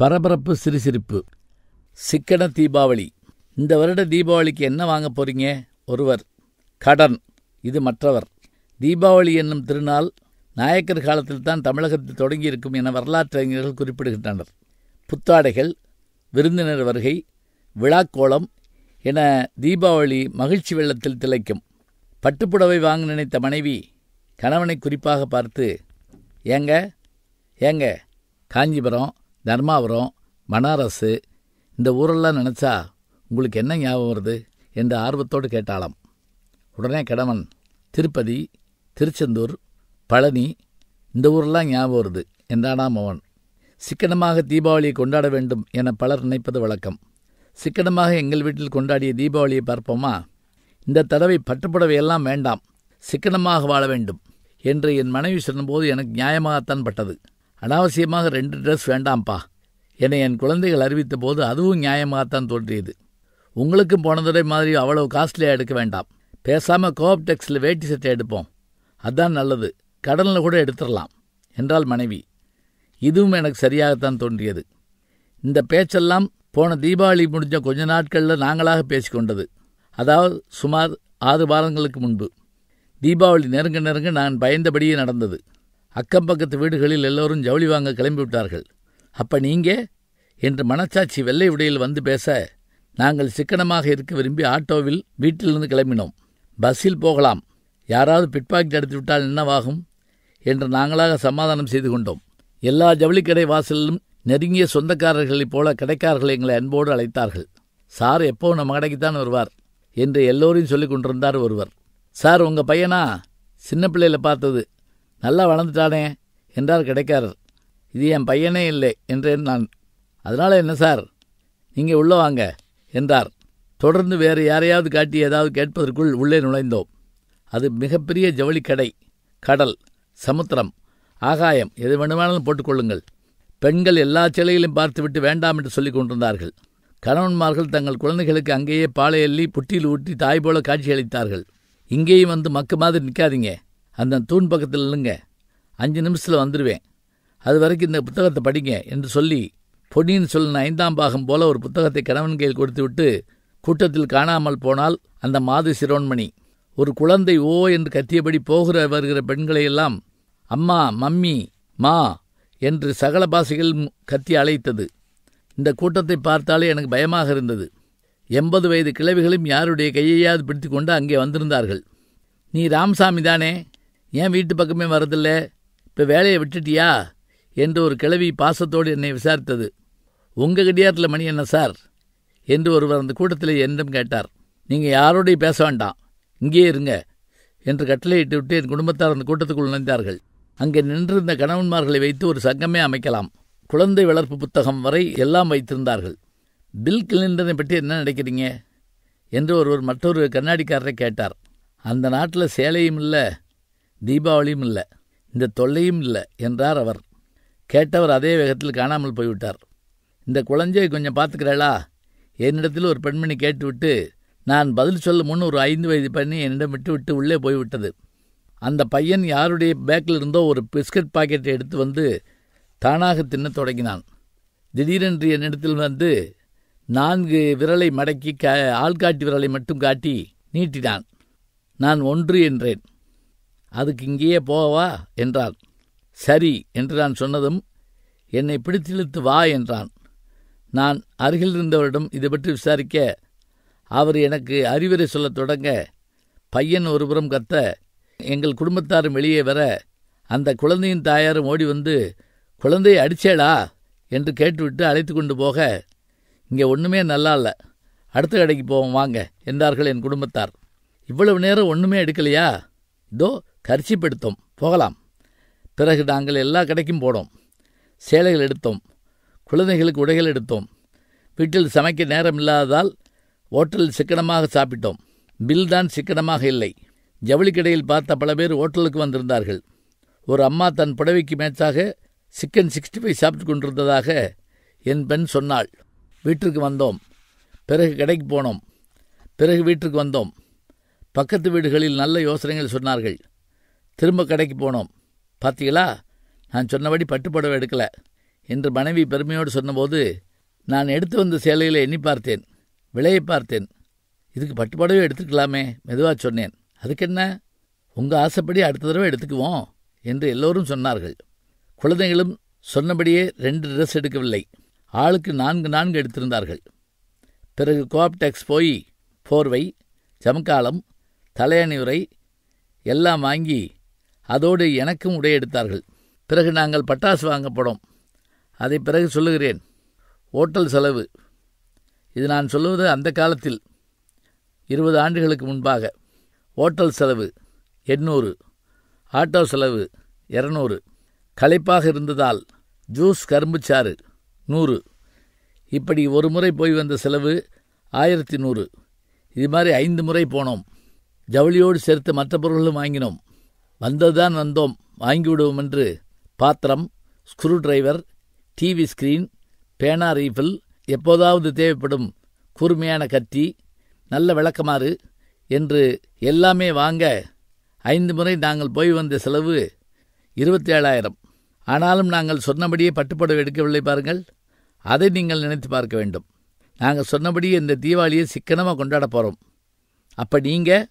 பரபரப்பு சிரிசிரிப்பு சிக்கன தீபாவளி இந்த வருட தீபாவளிக்கு என்ன வாங்க போகிறீங்க ஒருவர் கடன் இது மற்றவர் தீபாவளி என்னும் திருநாள் நாயக்கர் காலத்தில் தான் தமிழகத்தில் தொடங்கியிருக்கும் என வரலாற்று அறிஞர்கள் குறிப்பிடுகின்றனர் புத்தாடைகள் விருந்தினர் வருகை விழாக்கோலம் என தீபாவளி மகிழ்ச்சி வெள்ளத்தில் திளைக்கும் பட்டுப்புடவை வாங்க நினைத்த மனைவி கணவனை குறிப்பாக பார்த்து ஏங்க ஏங்க காஞ்சிபுரம் தர்மாபுரம் மனாரசு இந்த ஊரெல்லாம் நினச்சா உங்களுக்கு என்ன ஞாபகம் வருது என்று ஆர்வத்தோடு கேட்டாளாம் உடனே கடவன் திருப்பதி திருச்செந்தூர் பழனி இந்த ஊரெல்லாம் ஞாபகம் வருது என்றானாம் அவன் சிக்கனமாக தீபாவளியை கொண்டாட வேண்டும் என பலர் நினைப்பது வழக்கம் சிக்கனமாக எங்கள் வீட்டில் கொண்டாடிய தீபாவளியை பார்ப்போமா இந்த தடவை பட்டுப்புடவையெல்லாம் வேண்டாம் சிக்கனமாக வாழ வேண்டும் என்று என் மனைவி சொன்னபோது எனக்கு நியாயமாகத்தான் பட்டது அனாவசியமாக ரெண்டு ட்ரெஸ் வேண்டாம்ப்பா என்னை என் குழந்தைகள் அறிவித்த போது அதுவும் நியாயமாகத்தான் தோன்றியது உங்களுக்கும் போன தடவை மாதிரி அவ்வளோ காஸ்ட்லியாக எடுக்க வேண்டாம் பேசாமல் டெக்ஸில் வேட்டி சட்டை எடுப்போம் அதான் நல்லது கடலில் கூட எடுத்துடலாம் என்றால் மனைவி இதுவும் எனக்கு சரியாகத்தான் தோன்றியது இந்த பேச்செல்லாம் போன தீபாவளி முடிஞ்ச கொஞ்ச நாட்களில் நாங்களாக பேசிக்கொண்டது அதாவது சுமார் ஆறு வாரங்களுக்கு முன்பு தீபாவளி நெருங்க நெருங்க நான் பயந்தபடியே நடந்தது அக்கம் பக்கத்து வீடுகளில் எல்லோரும் ஜவுளி வாங்க கிளம்பிவிட்டார்கள் அப்ப நீங்க என்று மனச்சாட்சி வெள்ளை உடையில் வந்து பேச நாங்கள் சிக்கனமாக இருக்க விரும்பி ஆட்டோவில் வீட்டிலிருந்து கிளம்பினோம் பஸ்ஸில் போகலாம் யாராவது பிட்பாக்கெட் எடுத்து விட்டால் என்னவாகும் என்று நாங்களாக சமாதானம் செய்து கொண்டோம் எல்லா ஜவுளிக்கடை வாசலிலும் நெருங்கிய சொந்தக்காரர்களைப் போல கிடைக்கார்கள் எங்களை அன்போடு அழைத்தார்கள் சார் எப்போ நம்ம கடைக்குத்தான் வருவார் என்று எல்லோரையும் சொல்லிக் கொண்டிருந்தார் ஒருவர் சார் உங்கள் பையனா சின்ன பிள்ளையில் பார்த்தது நல்லா வளர்ந்துட்டானே என்றார் கிடைக்காரர் இது என் பையனே இல்லை என்றேன் நான் அதனால் என்ன சார் நீங்கள் உள்ளே வாங்க என்றார் தொடர்ந்து வேறு யாரையாவது காட்டி ஏதாவது கேட்பதற்குள் உள்ளே நுழைந்தோம் அது மிகப்பெரிய ஜவுளி கடை கடல் சமுத்திரம் ஆகாயம் எது வேணுமானாலும் போட்டுக்கொள்ளுங்கள் பெண்கள் எல்லா சிலைகளையும் பார்த்துவிட்டு வேண்டாம் என்று சொல்லிக் கொண்டிருந்தார்கள் கணவன்மார்கள் தங்கள் குழந்தைகளுக்கு அங்கேயே பாலை எல்லி புட்டியில் ஊட்டி தாய் போல காட்சியளித்தார்கள் இங்கேயும் வந்து மக்கு மாதிரி நிற்காதீங்க அந்த தூண் பக்கத்தில் இல்லைங்க அஞ்சு நிமிஷத்தில் வந்துடுவேன் அது வரைக்கும் இந்த புத்தகத்தை படிங்க என்று சொல்லி பொன்னியின் சொல்லின ஐந்தாம் பாகம் போல ஒரு புத்தகத்தை கணவன் கையில் கொடுத்துவிட்டு கூட்டத்தில் காணாமல் போனால் அந்த மாது சிரோன்மணி ஒரு குழந்தை ஓ என்று கத்தியபடி போகிற வருகிற பெண்களையெல்லாம் அம்மா மம்மி மா என்று சகல பாசைகள் கத்தி அழைத்தது இந்த கூட்டத்தை பார்த்தாலே எனக்கு பயமாக இருந்தது எண்பது வயது கிழவிகளும் யாருடைய கையையாவது பிடித்து கொண்டு அங்கே வந்திருந்தார்கள் நீ ராம்சாமி தானே ஏன் வீட்டு பக்கமே வரதில்ல இப்போ வேலையை விட்டுட்டியா என்று ஒரு கிழவி பாசத்தோடு என்னை விசாரித்தது உங்கள் கடியாரத்தில் மணி என்ன சார் என்று ஒருவர் அந்த கூட்டத்தில் என்னிடம் கேட்டார் நீங்கள் யாரோடையும் பேச வேண்டாம் இங்கேயே இருங்க என்று கட்டளையிட்டு விட்டு என் குடும்பத்தார் அந்த கூட்டத்துக்குள் நுழைந்தார்கள் அங்கே நின்றிருந்த கணவன்மார்களை வைத்து ஒரு சங்கமே அமைக்கலாம் குழந்தை வளர்ப்பு புத்தகம் வரை எல்லாம் வைத்திருந்தார்கள் பில் கிளின்டனை பற்றி என்ன நினைக்கிறீங்க என்று ஒருவர் மற்றொரு கண்ணாடிக்காரரை கேட்டார் அந்த நாட்டில் சேலையும் இல்லை தீபாவளியும் இல்லை இந்த தொல்லையும் இல்லை என்றார் அவர் கேட்டவர் அதே வேகத்தில் காணாமல் போய்விட்டார் இந்த குழந்தையை கொஞ்சம் பார்த்துக்கிறாளா என்னிடத்தில் ஒரு பெண்மணி கேட்டுவிட்டு நான் பதில் சொல்ல முன் ஒரு ஐந்து வயது பண்ணி என்னிடம் விட்டு விட்டு உள்ளே போய்விட்டது அந்த பையன் யாருடைய பேக்கில் இருந்தோ ஒரு பிஸ்கட் பாக்கெட்டை எடுத்து வந்து தானாக தின்ன தொடங்கினான் திடீரென்று என்னிடத்தில் வந்து நான்கு விரலை மடக்கி க ஆள்காட்டி விரலை மட்டும் காட்டி நீட்டினான் நான் ஒன்று என்றேன் அதுக்கு இங்கேயே போவா என்றாள் சரி என்று நான் சொன்னதும் என்னை பிடித்திழுத்து வா என்றான் நான் அருகில் இருந்தவரிடம் இதை பற்றி விசாரிக்க அவர் எனக்கு அறிவுரை சொல்லத் தொடங்க பையன் ஒருபுறம் கத்த எங்கள் குடும்பத்தாரும் வெளியே வர அந்த குழந்தையின் தாயாரும் ஓடி வந்து குழந்தையை அடிச்சேடா என்று கேட்டுவிட்டு அழைத்து கொண்டு போக இங்கே ஒன்றுமே நல்லா இல்லை அடுத்த கடைக்கு போவோம் வாங்க என்றார்கள் என் குடும்பத்தார் இவ்வளவு நேரம் ஒன்றுமே எடுக்கலையா இதோ கர்ச்சிப் எடுத்தோம் போகலாம் பிறகு நாங்கள் எல்லா கடைக்கும் போனோம் சேலைகள் எடுத்தோம் குழந்தைகளுக்கு உடைகள் எடுத்தோம் வீட்டில் சமைக்க நேரம் இல்லாததால் ஓட்டலில் சிக்கனமாக சாப்பிட்டோம் பில் தான் சிக்கனமாக இல்லை ஜவுளி கடையில் பார்த்த பல பேர் ஓட்டலுக்கு வந்திருந்தார்கள் ஒரு அம்மா தன் புடவைக்கு மேட்சாக சிக்கன் சிக்ஸ்டி ஃபைவ் சாப்பிட்டு கொண்டிருந்ததாக என் பெண் சொன்னாள் வீட்டிற்கு வந்தோம் பிறகு கடைக்கு போனோம் பிறகு வீட்டிற்கு வந்தோம் பக்கத்து வீடுகளில் நல்ல யோசனைகள் சொன்னார்கள் திரும்ப கடைக்கு போனோம் பார்த்தீங்களா நான் சொன்னபடி பட்டுப்படவை எடுக்கலை என்று மனைவி பெருமையோடு சொன்னபோது நான் எடுத்து வந்த சேலையில் எண்ணி பார்த்தேன் விலையை பார்த்தேன் இதுக்கு பட்டுப்புடவை எடுத்துக்கலாமே மெதுவாக சொன்னேன் அதுக்கென்ன உங்கள் ஆசைப்படி அடுத்த தடவை எடுத்துக்குவோம் என்று எல்லோரும் சொன்னார்கள் குழந்தைகளும் சொன்னபடியே ரெண்டு ட்ரெஸ் எடுக்கவில்லை ஆளுக்கு நான்கு நான்கு எடுத்திருந்தார்கள் பிறகு கோப்டெக்ஸ் போய் போர்வை ஜமக்காலம் தலையணி உரை எல்லாம் வாங்கி அதோடு எனக்கும் உடை எடுத்தார்கள் பிறகு நாங்கள் பட்டாசு வாங்கப்படும் அதை பிறகு சொல்லுகிறேன் ஓட்டல் செலவு இது நான் சொல்லுவது அந்த காலத்தில் இருபது ஆண்டுகளுக்கு முன்பாக ஓட்டல் செலவு எண்ணூறு ஆட்டோ செலவு இரநூறு களைப்பாக இருந்ததால் ஜூஸ் கரும்பு சாறு நூறு இப்படி ஒரு முறை போய் வந்த செலவு ஆயிரத்தி நூறு இது மாதிரி ஐந்து முறை போனோம் ஜவுளியோடு சேர்த்து மற்ற பொருள்களும் வாங்கினோம் வந்ததுதான் வந்தோம் வாங்கிவிடுவோம் என்று பாத்திரம் ஸ்க்ரூ டிரைவர் டிவி ஸ்க்ரீன் பேனா ரீஃபில் எப்போதாவது தேவைப்படும் கூர்மையான கத்தி நல்ல விளக்கமாறு என்று எல்லாமே வாங்க ஐந்து முறை நாங்கள் போய் வந்த செலவு இருபத்தி ஏழாயிரம் ஆனாலும் நாங்கள் சொன்னபடியே பட்டுப்படவை எடுக்கவில்லை பாருங்கள் அதை நீங்கள் நினைத்து பார்க்க வேண்டும் நாங்கள் சொன்னபடியே இந்த தீபாவளியை சிக்கனமாக கொண்டாட போகிறோம் அப்போ நீங்கள்